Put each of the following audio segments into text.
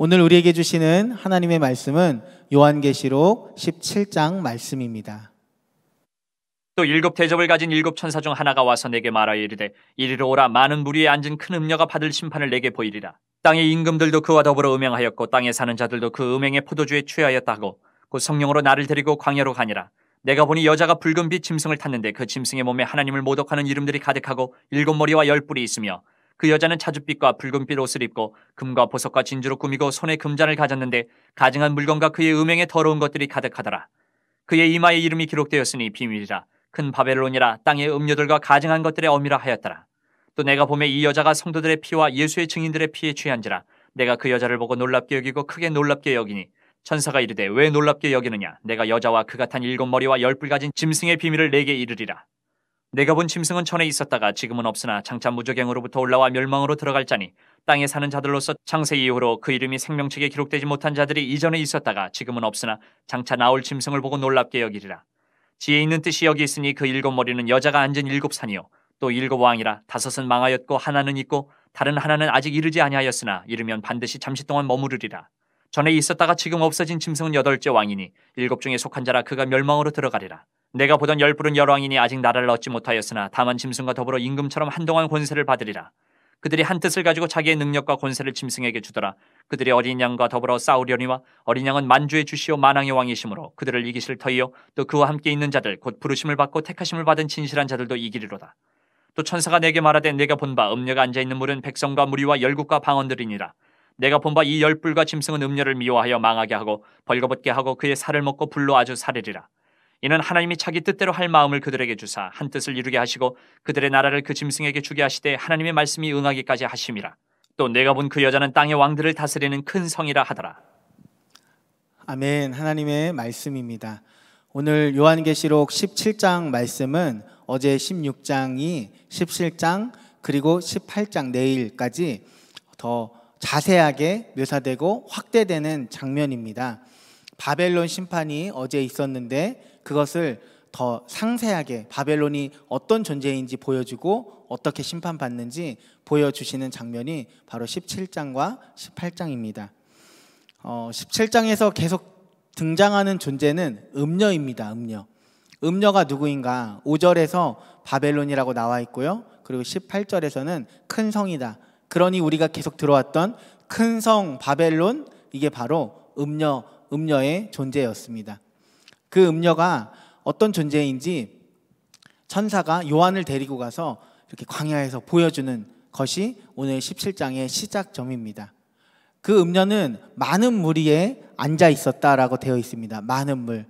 오늘 우리에게 주시는 하나님의 말씀은 요한계시록 17장 말씀입니다. 또 일곱 대접을 가진 일곱 천사 중 하나가 와서 내게 말하여 이르되 이리로 오라 많은 무리에 앉은 큰 음녀가 받을 심판을 내게 보이리라 땅의 임금들도 그와 더불어 음행하였고 땅에 사는 자들도 그 음행의 포도주에 취하였다 고곧 성령으로 나를 데리고 광야로 가니라 내가 보니 여자가 붉은 빛 짐승을 탔는데 그 짐승의 몸에 하나님을 모독하는 이름들이 가득하고 일곱 머리와 열 뿔이 있으며 그 여자는 자줏빛과 붉은빛 옷을 입고 금과 보석과 진주로 꾸미고 손에 금잔을 가졌는데 가증한 물건과 그의 음행에 더러운 것들이 가득하더라. 그의 이마에 이름이 기록되었으니 비밀이라 큰 바벨론이라 땅의 음료들과 가증한 것들의 어미라 하였더라. 또 내가 봄에 이 여자가 성도들의 피와 예수의 증인들의 피에 취한지라 내가 그 여자를 보고 놀랍게 여기고 크게 놀랍게 여기니 천사가 이르되 왜 놀랍게 여기느냐 내가 여자와 그 같은 일곱 머리와 열불 가진 짐승의 비밀을 내게 이르리라 내가 본 짐승은 전에 있었다가 지금은 없으나 장차 무저갱으로부터 올라와 멸망으로 들어갈 자니 땅에 사는 자들로서 창세 이후로 그 이름이 생명책에 기록되지 못한 자들이 이전에 있었다가 지금은 없으나 장차 나올 짐승을 보고 놀랍게 여기리라. 지혜 있는 뜻이 여기 있으니 그 일곱 머리는 여자가 앉은 일곱 산이요 또 일곱 왕이라 다섯은 망하였고 하나는 있고 다른 하나는 아직 이르지 아니하였으나 이르면 반드시 잠시 동안 머무르리라. 전에 있었다가 지금 없어진 짐승은 여덟째 왕이니 일곱 중에 속한 자라 그가 멸망으로 들어가리라. 내가 보던 열부른 열왕이니 아직 나라를 얻지 못하였으나 다만 짐승과 더불어 임금처럼 한동안 권세를 받으리라. 그들이 한 뜻을 가지고 자기의 능력과 권세를 짐승에게 주더라. 그들이 어린 양과 더불어 싸우려니와 어린 양은 만주의 주시오 만왕의 왕이시므로 그들을 이기실 터이요 또 그와 함께 있는 자들 곧 부르심을 받고 택하심을 받은 진실한 자들도 이기리로다. 또 천사가 내게 말하되 내가 본바 음녀가 앉아 있는 물은 백성과 무리와 열국과 방언들이니라. 내가 본바 이 열불과 짐승은 음녀를 미워하여 망하게 하고 벌거벗게 하고 그의 살을 먹고 불로 아주 살리리라. 이는 하나님이 자기 뜻대로 할 마음을 그들에게 주사 한 뜻을 이루게 하시고 그들의 나라를 그 짐승에게 주게 하시되 하나님의 말씀이 응하기까지 하심이라. 또 내가 본 그 여자는 땅의 왕들을 다스리는 큰 성이라 하더라. 아멘. 하나님의 말씀입니다. 오늘 요한계시록 17장 말씀은 어제 16장이 17장 그리고 18장 내일까지 더 자세하게 묘사되고 확대되는 장면입니다. 바벨론 심판이 어제 있었는데 그것을 더 상세하게 바벨론이 어떤 존재인지 보여주고 어떻게 심판받는지 보여주시는 장면이 바로 17장과 18장입니다. 어, 17장에서 계속 등장하는 존재는 음녀입니다. 음녀. 음녀가 누구인가? 5절에서 바벨론이라고 나와 있고요. 그리고 18절에서는 큰 성이다. 그러니 우리가 계속 들어왔던 큰 성 바벨론 이게 바로 음녀 음녀의 존재였습니다. 그 음녀가 어떤 존재인지 천사가 요한을 데리고 가서 이렇게 광야에서 보여주는 것이 오늘 17장의 시작점입니다. 그 음녀는 많은 무리에 앉아 있었다라고 되어 있습니다. 많은 물.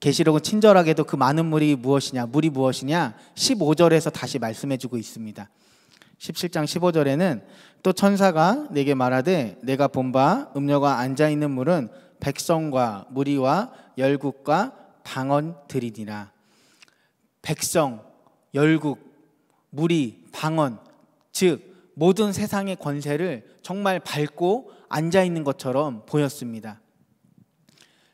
계시록은 친절하게도 그 많은 물이 무엇이냐, 물이 무엇이냐 15절에서 다시 말씀해 주고 있습니다. 17장 15절에는 또 천사가 내게 말하되 내가 본바 음녀가 앉아 있는 물은 백성과 무리와 열국과 방언들이니라 백성 열국 무리 방언 즉 모든 세상의 권세를 정말 밟고 앉아 있는 것처럼 보였습니다.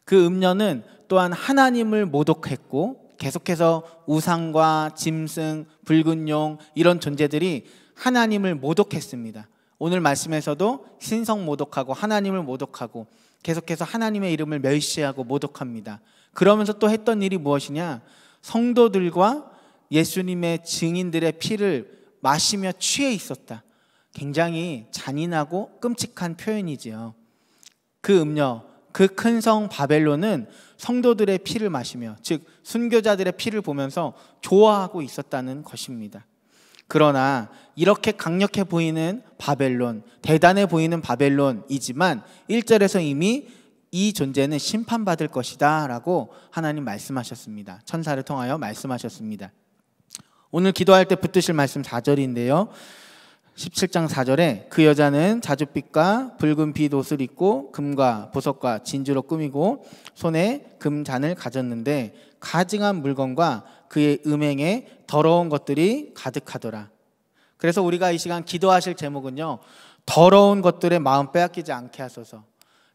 그 음녀는 또한 하나님을 모독했고 계속해서 우상과 짐승, 붉은 용 이런 존재들이 하나님을 모독했습니다. 오늘 말씀에서도 신성 모독하고 하나님을 모독하고 계속해서 하나님의 이름을 멸시하고 모독합니다. 그러면서 또 했던 일이 무엇이냐? 성도들과 예수님의 증인들의 피를 마시며 취해 있었다. 굉장히 잔인하고 끔찍한 표현이지요. 그 음료, 그 큰 성 바벨론은 성도들의 피를 마시며, 즉, 순교자들의 피를 보면서 좋아하고 있었다는 것입니다. 그러나 이렇게 강력해 보이는 바벨론, 대단해 보이는 바벨론이지만 1절에서 이미 이 존재는 심판받을 것이다 라고 하나님 말씀하셨습니다. 천사를 통하여 말씀하셨습니다. 오늘 기도할 때 붙드실 말씀 4절인데요. 17장 4절에 그 여자는 자줏빛과 붉은 빛 옷을 입고 금과 보석과 진주로 꾸미고 손에 금 잔을 가졌는데 가증한 물건과 그의 음행에 더러운 것들이 가득하더라. 그래서 우리가 이 시간 기도하실 제목은요. 더러운 것들의 마음 빼앗기지 않게 하소서.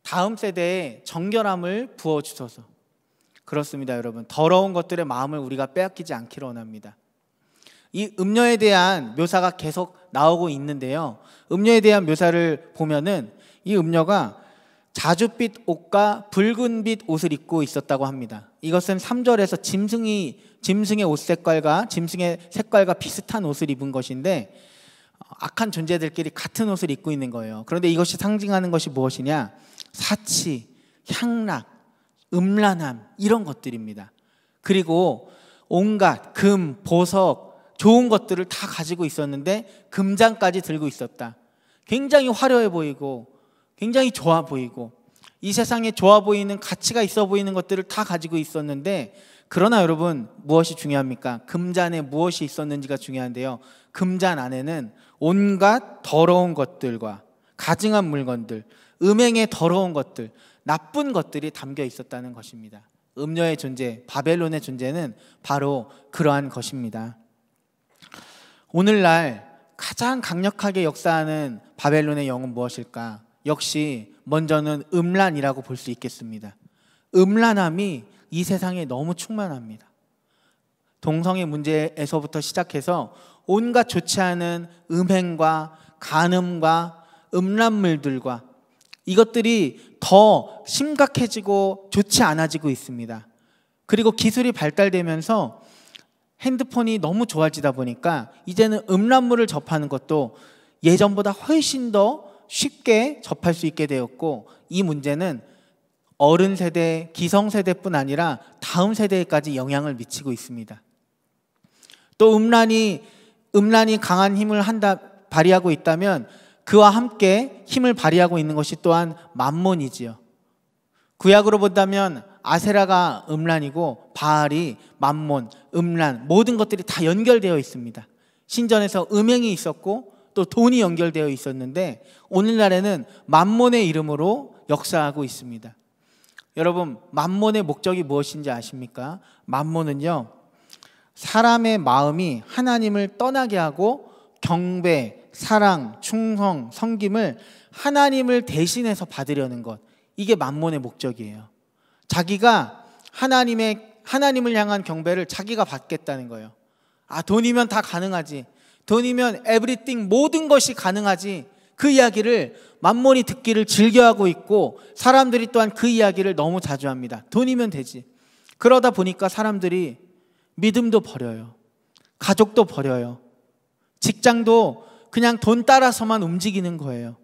다음 세대에 정결함을 부어 주소서. 그렇습니다, 여러분. 더러운 것들의 마음을 우리가 빼앗기지 않기를 원합니다. 이 음녀에 대한 묘사가 계속 나오고 있는데요. 음녀에 대한 묘사를 보면은 이 음녀가 자줏빛 옷과 붉은빛 옷을 입고 있었다고 합니다. 이것은 3절에서 짐승이 짐승의 옷 색깔과 짐승의 색깔과 비슷한 옷을 입은 것인데 악한 존재들끼리 같은 옷을 입고 있는 거예요. 그런데 이것이 상징하는 것이 무엇이냐? 사치, 향락, 음란함 이런 것들입니다. 그리고 온갖 금, 보석, 좋은 것들을 다 가지고 있었는데 금장까지 들고 있었다. 굉장히 화려해 보이고 굉장히 좋아 보이고 이 세상에 좋아 보이는 가치가 있어 보이는 것들을 다 가지고 있었는데 그러나 여러분 무엇이 중요합니까? 금잔에 무엇이 있었는지가 중요한데요. 금잔 안에는 온갖 더러운 것들과 가증한 물건들, 음행의 더러운 것들, 나쁜 것들이 담겨 있었다는 것입니다. 음녀의 존재, 바벨론의 존재는 바로 그러한 것입니다. 오늘날 가장 강력하게 역사하는 바벨론의 영은 무엇일까? 역시 먼저는 음란이라고 볼 수 있겠습니다. 음란함이 이 세상에 너무 충만합니다. 동성애 문제에서부터 시작해서 온갖 좋지 않은 음행과 간음과 음란물들과 이것들이 더 심각해지고 좋지 않아지고 있습니다. 그리고 기술이 발달되면서 핸드폰이 너무 좋아지다 보니까 이제는 음란물을 접하는 것도 예전보다 훨씬 더 쉽게 접할 수 있게 되었고 이 문제는 어른 세대, 기성 세대뿐 아니라 다음 세대까지 영향을 미치고 있습니다. 또 음란이 음란이 강한 힘을 한다 발휘하고 있다면 그와 함께 힘을 발휘하고 있는 것이 또한 만몬이지요. 구약으로 본다면 아세라가 음란이고 바알이 만몬, 음란 모든 것들이 다 연결되어 있습니다. 신전에서 음행이 있었고 또 돈이 연결되어 있었는데 오늘날에는 만몬의 이름으로 역사하고 있습니다. 여러분 만몬의 목적이 무엇인지 아십니까? 만몬은요 사람의 마음이 하나님을 떠나게 하고 경배, 사랑, 충성, 성김을 하나님을 대신해서 받으려는 것 이게 만몬의 목적이에요. 자기가 하나님의 하나님을 향한 경배를 자기가 받겠다는 거예요. 아, 돈이면 다 가능하지. 돈이면 에브리띵 모든 것이 가능하지. 그 이야기를 만몬이 듣기를 즐겨하고 있고 사람들이 또한 그 이야기를 너무 자주 합니다. 돈이면 되지. 그러다 보니까 사람들이 믿음도 버려요. 가족도 버려요. 직장도 그냥 돈 따라서만 움직이는 거예요.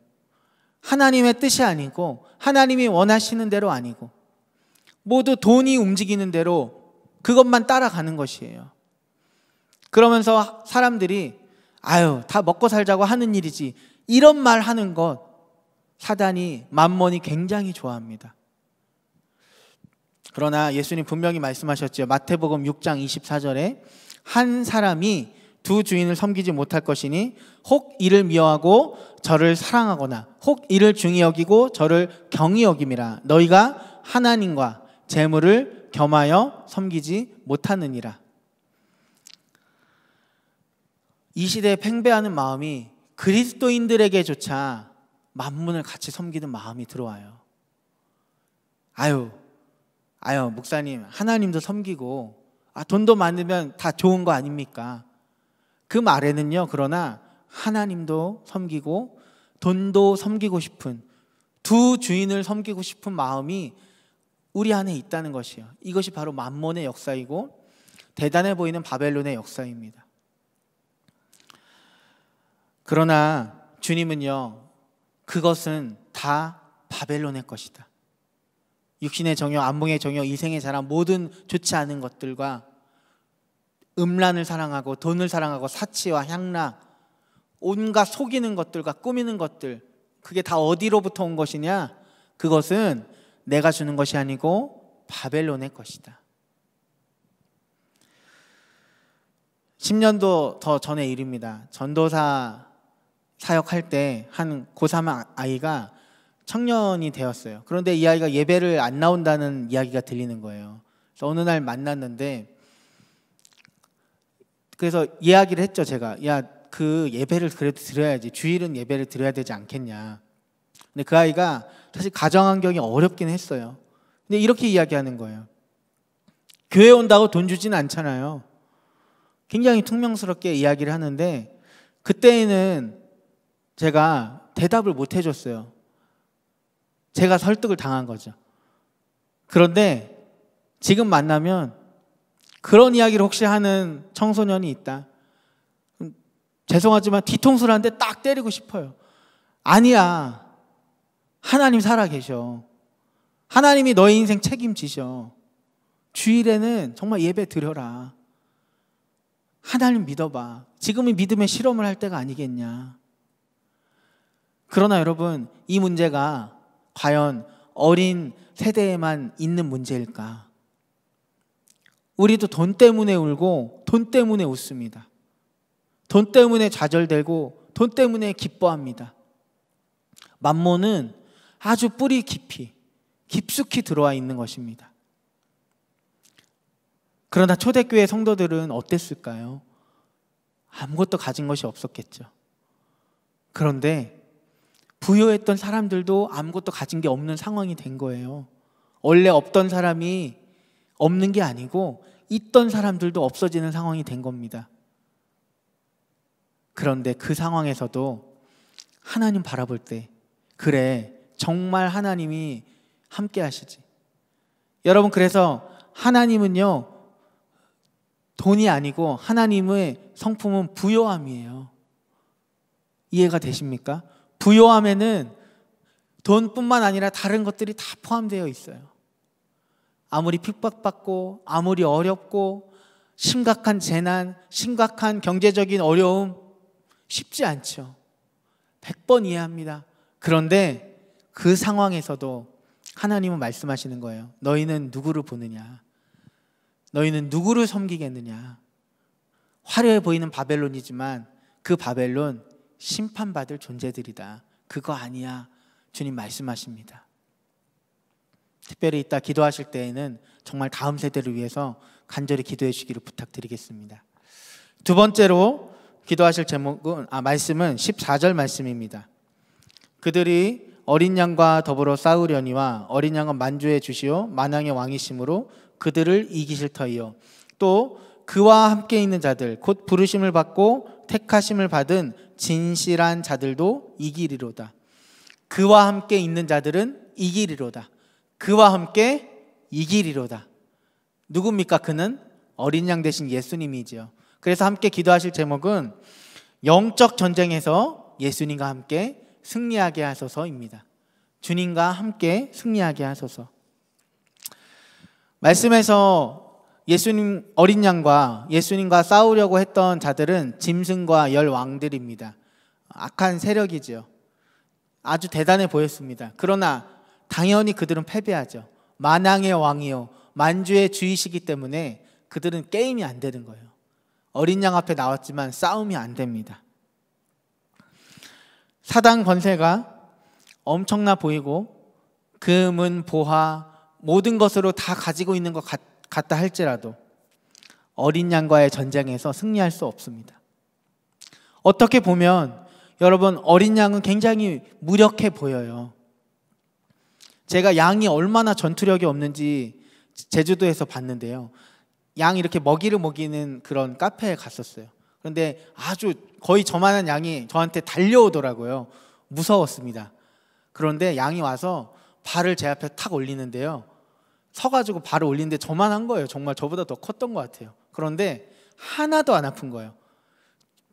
하나님의 뜻이 아니고 하나님이 원하시는 대로 아니고 모두 돈이 움직이는 대로 그것만 따라가는 것이에요. 그러면서 사람들이 아유, 다 먹고 살자고 하는 일이지. 이런 말 하는 것 사단이 만몬이 굉장히 좋아합니다. 그러나 예수님 분명히 말씀하셨죠. 마태복음 6장 24절에 한 사람이 두 주인을 섬기지 못할 것이니 혹 이를 미워하고 저를 사랑하거나 혹 이를 중히 여기고 저를 경히 여김이라 너희가 하나님과 재물을 겸하여 섬기지 못하느니라. 이 시대에 팽배하는 마음이 그리스도인들에게조차 만문을 같이 섬기는 마음이 들어와요. 아유, 아유, 목사님, 하나님도 섬기고, 아, 돈도 많으면 다 좋은 거 아닙니까? 그 말에는요, 그러나 하나님도 섬기고, 돈도 섬기고 싶은, 두 주인을 섬기고 싶은 마음이 우리 안에 있다는 것이요. 이것이 바로 만몬의 역사이고 대단해 보이는 바벨론의 역사입니다. 그러나 주님은요, 그것은 다 바벨론의 것이다. 육신의 정욕, 안봉의 정욕, 이생의 자랑, 모든 좋지 않은 것들과 음란을 사랑하고 돈을 사랑하고 사치와 향락, 온갖 속이는 것들과 꾸미는 것들, 그게 다 어디로부터 온 것이냐? 그것은 내가 주는 것이 아니고 바벨론의 것이다. 10년도 더 전의 일입니다. 전도사 사역할 때 한 고3 아이가 청년이 되었어요. 그런데 이 아이가 예배를 안 나온다는 이야기가 들리는 거예요. 그래서 어느 날 만났는데 그래서 이야기를 했죠, 제가. 야, 그 예배를 그래도 드려야지. 주일은 예배를 드려야 되지 않겠냐. 근데 그 아이가 사실 가정 환경이 어렵긴 했어요. 근데 이렇게 이야기하는 거예요. 교회 온다고 돈 주진 않잖아요. 굉장히 퉁명스럽게 이야기를 하는데 그때에는 제가 대답을 못 해줬어요. 제가 설득을 당한 거죠. 그런데 지금 만나면 그런 이야기를 혹시 하는 청소년이 있다. 죄송하지만 뒤통수를 한대 딱 때리고 싶어요. 아니야. 하나님 살아계셔. 하나님이 너의 인생 책임지셔. 주일에는 정말 예배 드려라. 하나님 믿어봐. 지금이 믿음의 실험을 할 때가 아니겠냐. 그러나 여러분, 이 문제가 과연 어린 세대에만 있는 문제일까? 우리도 돈 때문에 울고, 돈 때문에 웃습니다. 돈 때문에 좌절되고, 돈 때문에 기뻐합니다. 만모는 아주 뿌리 깊이 깊숙이 들어와 있는 것입니다. 그러나 초대교회 성도들은 어땠을까요? 아무것도 가진 것이 없었겠죠. 그런데 부여했던 사람들도 아무것도 가진 게 없는 상황이 된 거예요. 원래 없던 사람이 없는 게 아니고 있던 사람들도 없어지는 상황이 된 겁니다. 그런데 그 상황에서도 하나님 바라볼 때, 그래, 정말 하나님이 함께 하시지. 여러분 그래서 하나님은요 돈이 아니고 하나님의 성품은 부요함이에요. 이해가 되십니까? 부요함에는 돈뿐만 아니라 다른 것들이 다 포함되어 있어요. 아무리 핍박받고 아무리 어렵고 심각한 재난, 심각한 경제적인 어려움 쉽지 않죠. 100번 이해합니다. 그런데 그 상황에서도 하나님은 말씀하시는 거예요. 너희는 누구를 보느냐? 너희는 누구를 섬기겠느냐? 화려해 보이는 바벨론이지만 그 바벨론 심판받을 존재들이다. 그거 아니야. 주님 말씀하십니다. 특별히 이따 기도하실 때에는 정말 다음 세대를 위해서 간절히 기도해 주기를 부탁드리겠습니다. 두 번째로 기도하실 제목은 아 말씀은 14절 말씀입니다. 그들이 어린 양과 더불어 싸우려니와 어린 양은 만주해 주시오 만왕의 왕이심으로 그들을 이기실 터이요 또 그와 함께 있는 자들 곧 부르심을 받고 택하심을 받은 진실한 자들도 이기리로다 그와 함께 있는 자들은 이기리로다 그와 함께 이기리로다 누굽니까 그는 어린 양 대신 예수님이지요 그래서 함께 기도하실 제목은 영적 전쟁에서 예수님과 함께 승리하게 하소서입니다. 주님과 함께 승리하게 하소서. 말씀에서 예수님 어린 양과 예수님과 싸우려고 했던 자들은 짐승과 열 왕들입니다. 악한 세력이지 아주 대단해 보였습니다. 그러나 당연히 그들은 패배하죠. 만왕의 왕이요 만주의 주이시기 때문에 그들은 게임이 안 되는 거예요. 어린 양 앞에 나왔지만 싸움이 안 됩니다. 사당 권세가 엄청나 보이고 금은 보화 모든 것으로 다 가지고 있는 것 같, 같다 할지라도 어린 양과의 전쟁에서 승리할 수 없습니다. 어떻게 보면 여러분 어린 양은 굉장히 무력해 보여요. 제가 양이 얼마나 전투력이 없는지 제주도에서 봤는데요. 양 이렇게 먹이를 먹이는 그런 카페에 갔었어요. 그런데 아주 거의 저만한 양이 저한테 달려오더라고요. 무서웠습니다. 그런데 양이 와서 발을 제 앞에 탁 올리는데요. 서가지고 발을 올리는데 저만한 거예요. 정말 저보다 더 컸던 것 같아요. 그런데 하나도 안 아픈 거예요.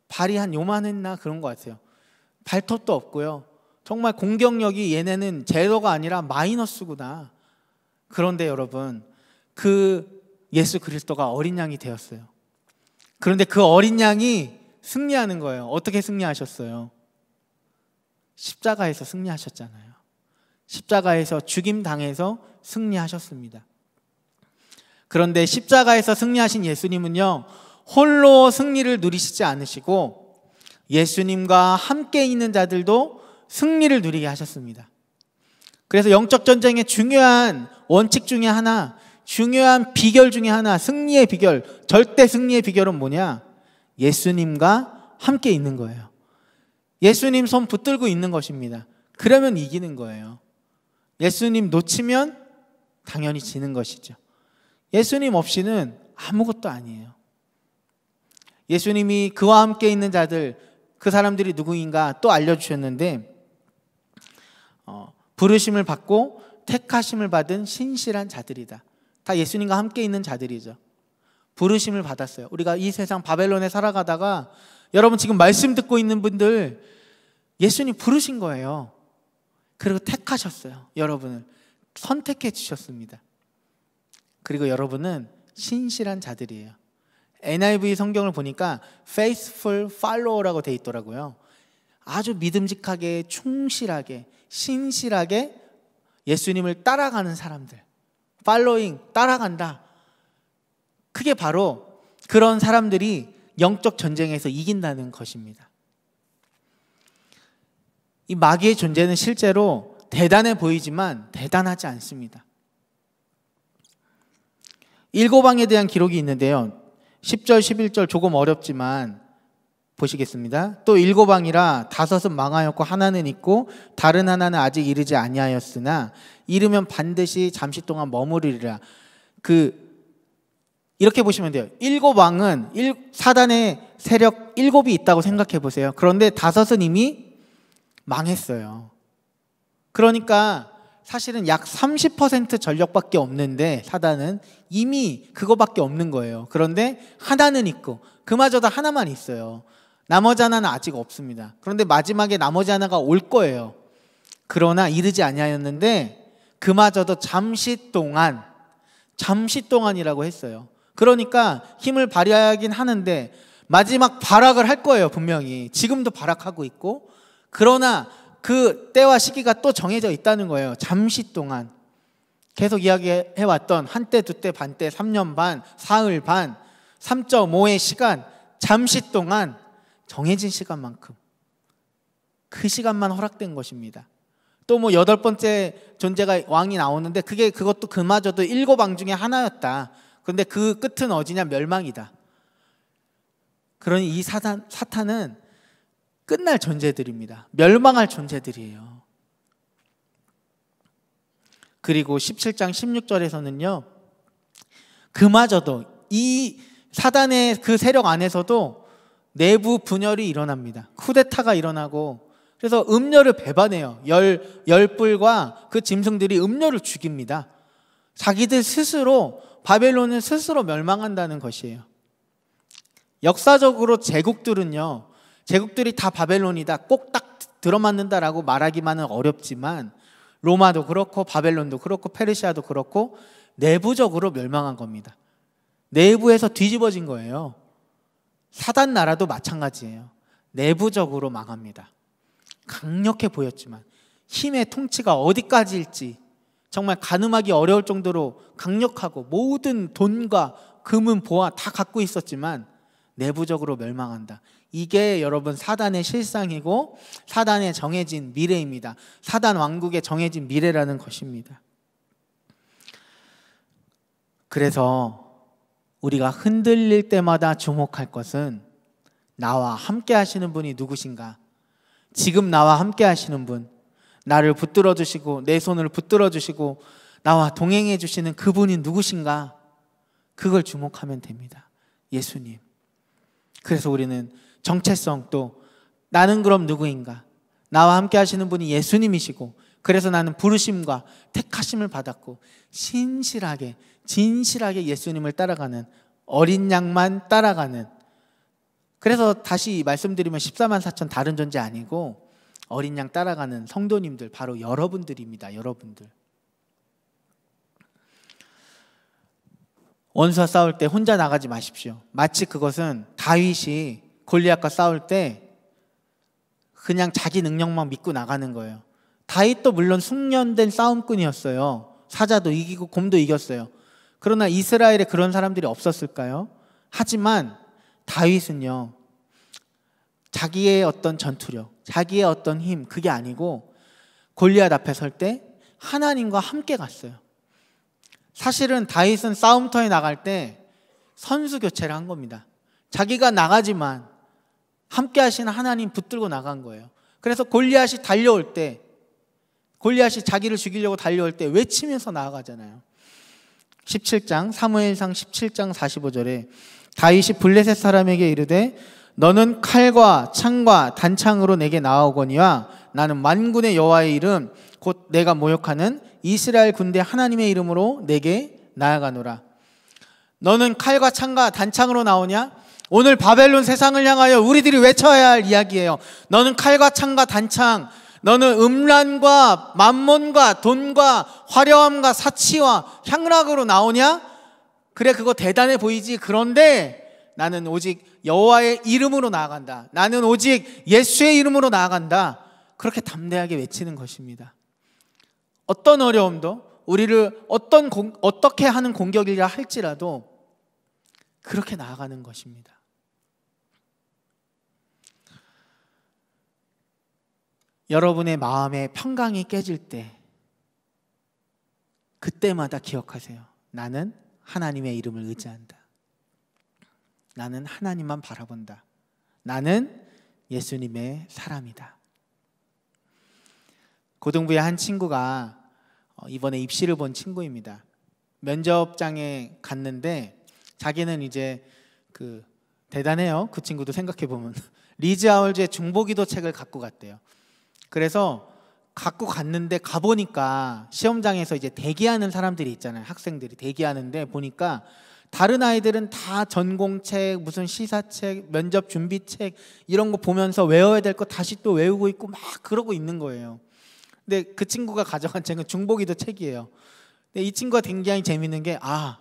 발이 한 요만했나 그런 것 같아요. 발톱도 없고요. 정말 공격력이 얘네는 제로가 아니라 마이너스구나. 그런데 여러분, 그 예수 그리스도가 어린 양이 되었어요. 그런데 그 어린 양이 승리하는 거예요. 어떻게 승리하셨어요? 십자가에서 승리하셨잖아요. 십자가에서 죽임 당해서 승리하셨습니다. 그런데 십자가에서 승리하신 예수님은요, 홀로 승리를 누리시지 않으시고 예수님과 함께 있는 자들도 승리를 누리게 하셨습니다. 그래서 영적 전쟁의 중요한 원칙 중에 하나 중요한 비결 중에 하나, 승리의 비결, 절대 승리의 비결은 뭐냐? 예수님과 함께 있는 거예요. 예수님 손 붙들고 있는 것입니다. 그러면 이기는 거예요. 예수님 놓치면 당연히 지는 것이죠. 예수님 없이는 아무것도 아니에요. 예수님이 그와 함께 있는 자들, 그 사람들이 누구인가 또 알려주셨는데, 어, 부르심을 받고 택하심을 받은 신실한 자들이다. 다 예수님과 함께 있는 자들이죠. 부르심을 받았어요. 우리가 이 세상 바벨론에 살아가다가 여러분 지금 말씀 듣고 있는 분들 예수님 부르신 거예요. 그리고 택하셨어요. 여러분을 선택해 주셨습니다. 그리고 여러분은 신실한 자들이에요. NIV 성경을 보니까 faithful follower라고 돼 있더라고요. 아주 믿음직하게 충실하게 신실하게 예수님을 따라가는 사람들. 팔로잉, 따라간다. 그게 바로 그런 사람들이 영적 전쟁에서 이긴다는 것입니다. 이 마귀의 존재는 실제로 대단해 보이지만 대단하지 않습니다. 일곱왕에 대한 기록이 있는데요. 10절, 11절 조금 어렵지만 보시겠습니다. 또 일곱왕이라 다섯은 망하였고 하나는 있고 다른 하나는 아직 이르지 아니하였으나 이르면 반드시 잠시 동안 머무르리라. 그 이렇게 보시면 돼요. 일곱 왕은 일, 사단의 세력 일곱이 있다고 생각해 보세요. 그런데 다섯은 이미 망했어요. 그러니까 사실은 약 30% 전력밖에 없는데 사단은 이미 그거밖에 없는 거예요. 그런데 하나는 있고 그마저도 하나만 있어요. 나머지 하나는 아직 없습니다. 그런데 마지막에 나머지 하나가 올 거예요. 그러나 이르지 아니하였는데 그마저도 잠시 동안 잠시 동안이라고 했어요. 그러니까 힘을 발휘하긴 하는데 마지막 발악을 할 거예요, 분명히. 지금도 발악하고 있고. 그러나 그 때와 시기가 또 정해져 있다는 거예요. 잠시 동안. 계속 이야기해 왔던 한때, 두때, 반때, 3년 반, 사흘 반, 3.5의 시간, 잠시 동안 정해진 시간만큼 그 시간만 허락된 것입니다. 또뭐 여덟 번째 존재가 왕이 나오는데 그게 그것도 그마저도 일곱 왕 중에 하나였다. 그런데 그 끝은 어디냐 멸망이다. 그러니 이 사탄, 사탄은 끝날 존재들입니다. 멸망할 존재들이에요. 그리고 17장 16절에서는요. 그마저도 이 사단의 그 세력 안에서도 내부 분열이 일어납니다. 쿠데타가 일어나고 그래서 음녀를 배반해요. 열, 열불과 그 짐승들이 음녀를 죽입니다. 자기들 스스로, 바벨론은 스스로 멸망한다는 것이에요. 역사적으로 제국들은요, 제국들이 다 바벨론이다, 꼭 딱 들어맞는다라고 말하기만은 어렵지만, 로마도 그렇고, 바벨론도 그렇고, 페르시아도 그렇고, 내부적으로 멸망한 겁니다. 내부에서 뒤집어진 거예요. 사단 나라도 마찬가지예요. 내부적으로 망합니다. 강력해 보였지만 힘의 통치가 어디까지일지 정말 가늠하기 어려울 정도로 강력하고 모든 돈과 금은 보아 다 갖고 있었지만 내부적으로 멸망한다. 이게 여러분 사단의 실상이고 사단의 정해진 미래입니다. 사단 왕국의 정해진 미래라는 것입니다. 그래서 우리가 흔들릴 때마다 주목할 것은 나와 함께 하시는 분이 누구신가 지금 나와 함께 하시는 분, 나를 붙들어 주시고 내 손을 붙들어 주시고 나와 동행해 주시는 그분이 누구신가? 그걸 주목하면 됩니다. 예수님. 그래서 우리는 정체성 또 나는 그럼 누구인가? 나와 함께 하시는 분이 예수님이시고 그래서 나는 부르심과 택하심을 받았고 신실하게 진실하게 예수님을 따라가는 어린 양만 따라가는 그래서 다시 말씀드리면 14만 4천 다른 존재 아니고 어린 양 따라가는 성도님들 바로 여러분들입니다. 여러분들. 원수와 싸울 때 혼자 나가지 마십시오. 마치 그것은 다윗이 골리앗과 싸울 때 그냥 자기 능력만 믿고 나가는 거예요. 다윗도 물론 숙련된 싸움꾼이었어요. 사자도 이기고 곰도 이겼어요. 그러나 이스라엘에 그런 사람들이 없었을까요? 하지만 다윗은요. 자기의 어떤 전투력, 자기의 어떤 힘 그게 아니고 골리앗 앞에 설 때 하나님과 함께 갔어요. 사실은 다윗은 싸움터에 나갈 때 선수 교체를 한 겁니다. 자기가 나가지만 함께 하시는 하나님 붙들고 나간 거예요. 그래서 골리앗이 달려올 때 골리앗이 자기를 죽이려고 달려올 때 외치면서 나아가잖아요. 17장 사무엘상 17장 45절에 다윗이 블레셋 사람에게 이르되 너는 칼과 창과 단창으로 내게 나아오거니와 나는 만군의 여호와의 이름 곧 내가 모욕하는 이스라엘 군대 하나님의 이름으로 내게 나아가노라. 너는 칼과 창과 단창으로 나오냐? 오늘 바벨론 세상을 향하여 우리들이 외쳐야 할 이야기예요. 너는 칼과 창과 단창, 너는 음란과 만몬과 돈과 화려함과 사치와 향락으로 나오냐? 그래 그거 대단해 보이지. 그런데 나는 오직 여호와의 이름으로 나아간다. 나는 오직 예수의 이름으로 나아간다. 그렇게 담대하게 외치는 것입니다. 어떤 어려움도 우리를 어떤 공, 어떻게 하는 공격이라 할지라도 그렇게 나아가는 것입니다. 여러분의 마음에 평강이 깨질 때 그때마다 기억하세요. 나는 하나님의 이름을 의지한다. 나는 하나님만 바라본다. 나는 예수님의 사람이다. 고등부의 한 친구가 어, 이번에 입시를 본 친구입니다. 면접장에 갔는데 자기는 이제 그 대단해요. 그 친구도 생각해 보면 리즈 아울즈의 중보기도 책을 갖고 갔대요. 그래서 갖고 갔는데 가보니까 시험장에서 이제 대기하는 사람들이 있잖아요. 학생들이 대기하는데 보니까 다른 아이들은 다 전공책, 무슨 시사책, 면접 준비책 이런 거 보면서 외워야 될 거 다시 또 외우고 있고 막 그러고 있는 거예요. 근데 그 친구가 가져간 책은 중복이도 책이에요. 근데 이 친구가 굉장히 재밌는 게 아,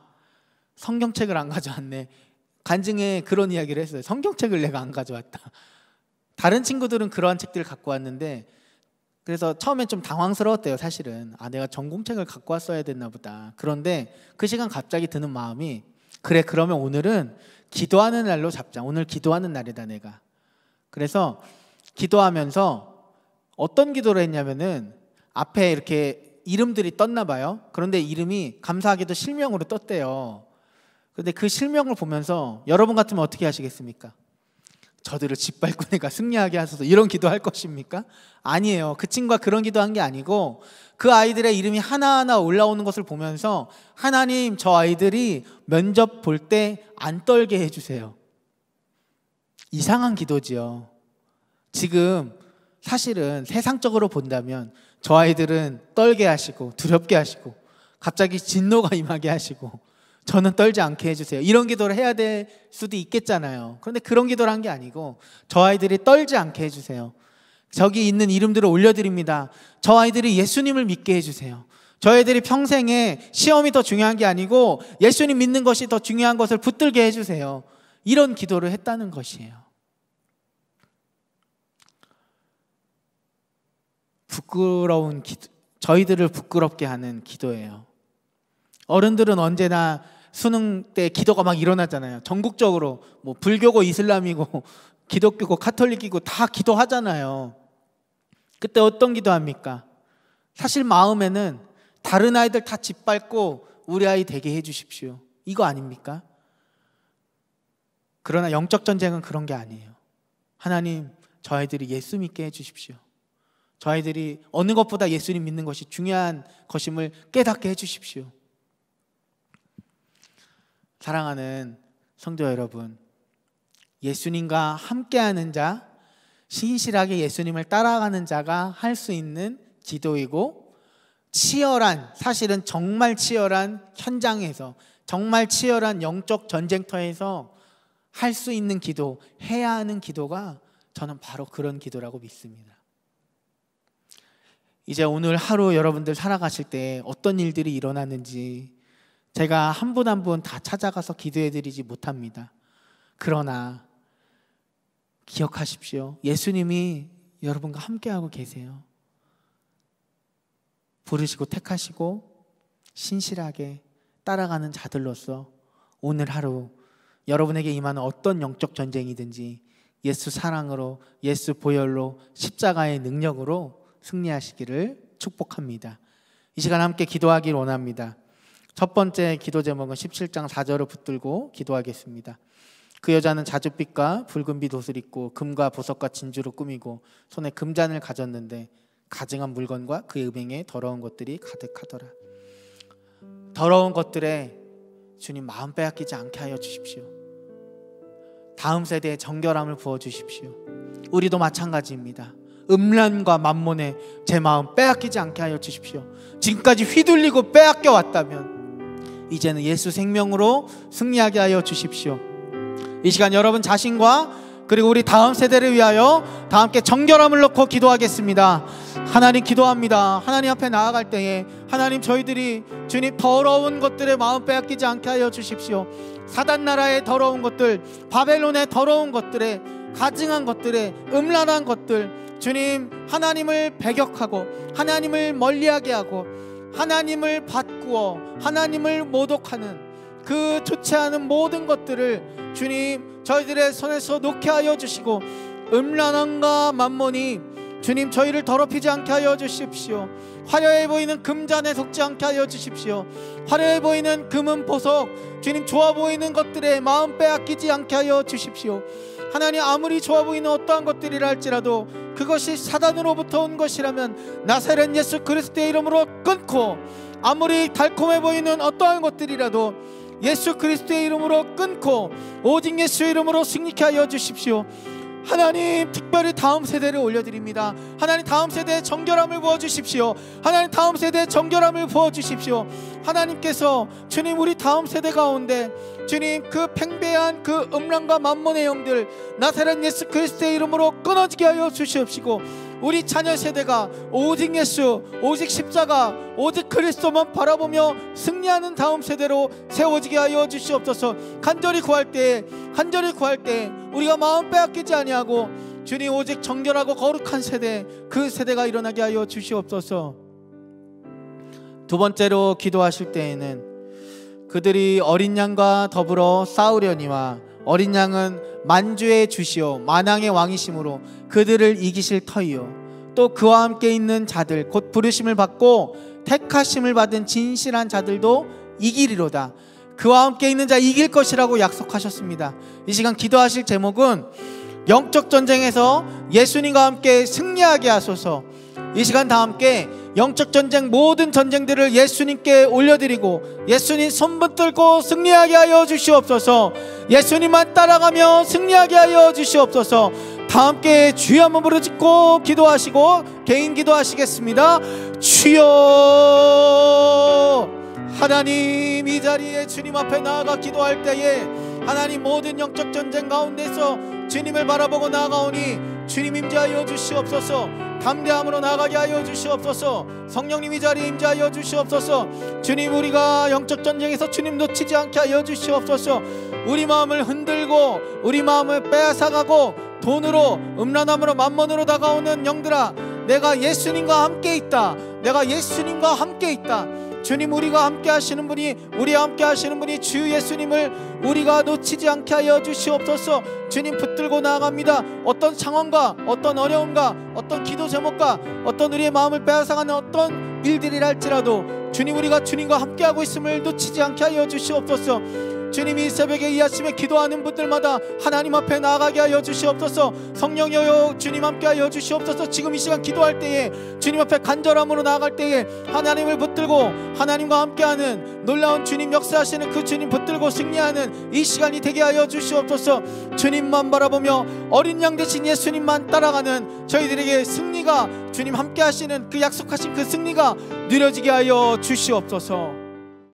성경책을 안 가져왔네. 간증에 그런 이야기를 했어요. 성경책을 내가 안 가져왔다. 다른 친구들은 그러한 책들을 갖고 왔는데 그래서 처음엔 좀 당황스러웠대요 사실은 아 내가 전공책을 갖고 왔어야 됐나 보다 그런데 그 시간 갑자기 드는 마음이 그래 그러면 오늘은 기도하는 날로 잡자 오늘 기도하는 날이다 내가 그래서 기도하면서 어떤 기도를 했냐면은 앞에 이렇게 이름들이 떴나 봐요 그런데 이름이 감사하게도 실명으로 떴대요 근데 그 실명을 보면서 여러분 같으면 어떻게 하시겠습니까 저들을 짓밟고 내가 승리하게 하소서 이런 기도할 것입니까? 아니에요. 그 친구가 그런 기도한 게 아니고 그 아이들의 이름이 하나하나 올라오는 것을 보면서 하나님 저 아이들이 면접 볼 때 안 떨게 해주세요. 이상한 기도지요. 지금 사실은 세상적으로 본다면 저 아이들은 떨게 하시고 두렵게 하시고 갑자기 진노가 임하게 하시고 저는 떨지 않게 해주세요. 이런 기도를 해야 될 수도 있겠잖아요. 그런데 그런 기도를 한 게 아니고 저 아이들이 떨지 않게 해주세요. 저기 있는 이름들을 올려드립니다. 저 아이들이 예수님을 믿게 해주세요. 저 아이들이 평생에 시험이 더 중요한 게 아니고 예수님 믿는 것이 더 중요한 것을 붙들게 해주세요. 이런 기도를 했다는 것이에요. 부끄러운 기도, 저희들을 부끄럽게 하는 기도예요. 어른들은 언제나 수능 때 기도가 막 일어나잖아요. 전국적으로 뭐 불교고 이슬람이고 기독교고 카톨릭이고 다 기도하잖아요. 그때 어떤 기도합니까? 사실 마음에는 다른 아이들 다 짓밟고 우리 아이 되게 해주십시오. 이거 아닙니까? 그러나 영적 전쟁은 그런 게 아니에요. 하나님, 저 아이들이 예수 믿게 해주십시오. 저 아이들이 어느 것보다 예수님 믿는 것이 중요한 것임을 깨닫게 해주십시오. 사랑하는 성도 여러분, 예수님과 함께하는 자, 신실하게 예수님을 따라가는 자가 할 수 있는 기도이고 치열한 사실은 정말 치열한 현장에서 정말 치열한 영적 전쟁터에서 할 수 있는 기도, 해야 하는 기도가 저는 바로 그런 기도라고 믿습니다. 이제 오늘 하루 여러분들 살아가실 때 어떤 일들이 일어났는지 제가 한 분 한 분 다 찾아가서 기도해드리지 못합니다. 그러나 기억하십시오. 예수님이 여러분과 함께하고 계세요. 부르시고 택하시고 신실하게 따라가는 자들로서 오늘 하루 여러분에게 임하는 어떤 영적 전쟁이든지 예수 사랑으로 예수 보혈로 십자가의 능력으로 승리하시기를 축복합니다. 이 시간 함께 기도하길 원합니다. 첫 번째 기도 제목은 17장 4절을 붙들고 기도하겠습니다. 그 여자는 자줏빛과 붉은빛 옷을 입고 금과 보석과 진주로 꾸미고 손에 금잔을 가졌는데 가증한 물건과 그의 음행에 더러운 것들이 가득하더라. 더러운 것들에 주님 마음 빼앗기지 않게 하여 주십시오. 다음 세대에 정결함을 부어 주십시오. 우리도 마찬가지입니다. 음란과 만몬에 제 마음 빼앗기지 않게 하여 주십시오. 지금까지 휘둘리고 빼앗겨 왔다면 이제는 예수 생명으로 승리하게 하여 주십시오. 이 시간 여러분 자신과 그리고 우리 다음 세대를 위하여 다 함께 정결함을 놓고 기도하겠습니다. 하나님 기도합니다. 하나님 앞에 나아갈 때에 하나님 저희들이 주님 더러운 것들에 마음 빼앗기지 않게 하여 주십시오. 사단 나라의 더러운 것들, 바벨론의 더러운 것들에 가증한 것들에 음란한 것들 주님 하나님을 배격하고 하나님을 멀리하게 하고 하나님을 바꾸어 하나님을 모독하는 그 좋지 않은 모든 것들을 주님 저희들의 손에서 놓게 하여 주시고 음란함과 만몬이 주님 저희를 더럽히지 않게 하여 주십시오 화려해 보이는 금잔에 속지 않게 하여 주십시오 화려해 보이는 금은 보석 주님 좋아 보이는 것들에 마음 빼앗기지 않게 하여 주십시오 하나님 아무리 좋아 보이는 어떠한 것들이라 할지라도 그것이 사단으로부터 온 것이라면 나사렛 예수 그리스도의 이름으로 끊고 아무리 달콤해 보이는 어떠한 것들이라도 예수 그리스도의 이름으로 끊고 오직 예수의 이름으로 승리케 하여 주십시오. 하나님 특별히 다음 세대를 올려드립니다. 하나님 다음 세대에 정결함을 부어주십시오. 하나님 다음 세대에 정결함을 부어주십시오. 하나님께서 주님 우리 다음 세대 가운데 주님 그 팽배한 그 음란과 만몬의 영들 나사렛 예수 그리스도의 이름으로 끊어지게 하여 주시옵시고 우리 자녀 세대가 오직 예수, 오직 십자가, 오직 그리스도만 바라보며 승리하는 다음 세대로 세워지게 하여 주시옵소서. 간절히 구할 때, 간절히 구할 때 우리가 마음 빼앗기지 아니하고 주님 오직 정결하고 거룩한 세대, 그 세대가 일어나게 하여 주시옵소서. 두 번째로 기도하실 때에는 그들이 어린 양과 더불어 싸우려니와 어린 양은 만주의 주시오 만왕의 왕이심으로 그들을 이기실 터이요 또 그와 함께 있는 자들 곧 부르심을 받고 택하심을 받은 진실한 자들도 이기리로다 그와 함께 있는 자 이길 것이라고 약속하셨습니다 이 시간 기도하실 제목은 영적 전쟁에서 예수님과 함께 승리하게 하소서 이 시간 다 함께 영적 전쟁 모든 전쟁들을 예수님께 올려드리고 예수님 손 붙들고 승리하게 하여 주시옵소서 예수님만 따라가며 승리하게 하여 주시옵소서 다 함께 주여 한번 부르짖고 기도하시고 개인 기도하시겠습니다. 주여 하나님 이 자리에 주님 앞에 나아가 기도할 때에 하나님 모든 영적 전쟁 가운데서 주님을 바라보고 나아가오니 주님 임재하여 주시옵소서 담대함으로 나가게 하여 주시옵소서 성령님 이 자리에 임재하여 주시옵소서 주님 우리가 영적 전쟁에서 주님 놓치지 않게 하여 주시옵소서 우리 마음을 흔들고 우리 마음을 빼앗아가고 돈으로 음란함으로 만몬으로 다가오는 영들아 내가 예수님과 함께 있다 내가 예수님과 함께 있다 주님 우리가 함께 하시는 분이 우리 함께 하시는 분이 주 예수님을 우리가 놓치지 않게 하여 주시옵소서 주님 붙들고 나아갑니다 어떤 상황과 어떤 어려움과 어떤 기도 제목과 어떤 우리의 마음을 빼앗아가는 어떤 일들이랄지라도 주님 우리가 주님과 함께하고 있음을 놓치지 않게 하여 주시옵소서 주님 이 새벽에 이 아침에 기도하는 분들마다 하나님 앞에 나가게 하여 주시옵소서 성령여여 주님 함께 하여 주시옵소서 지금 이 시간 기도할 때에 주님 앞에 간절함으로 나아갈 때에 하나님을 붙들고 하나님과 함께하는 놀라운 주님 역사하시는 그 주님 붙들고 승리하는 이 시간이 되게 하여 주시옵소서 주님만 바라보며 어린 양 대신 예수님만 따라가는 저희들에게 승리가 주님 함께 하시는 그 약속하신 그 승리가 느려지게 하여 주시옵소서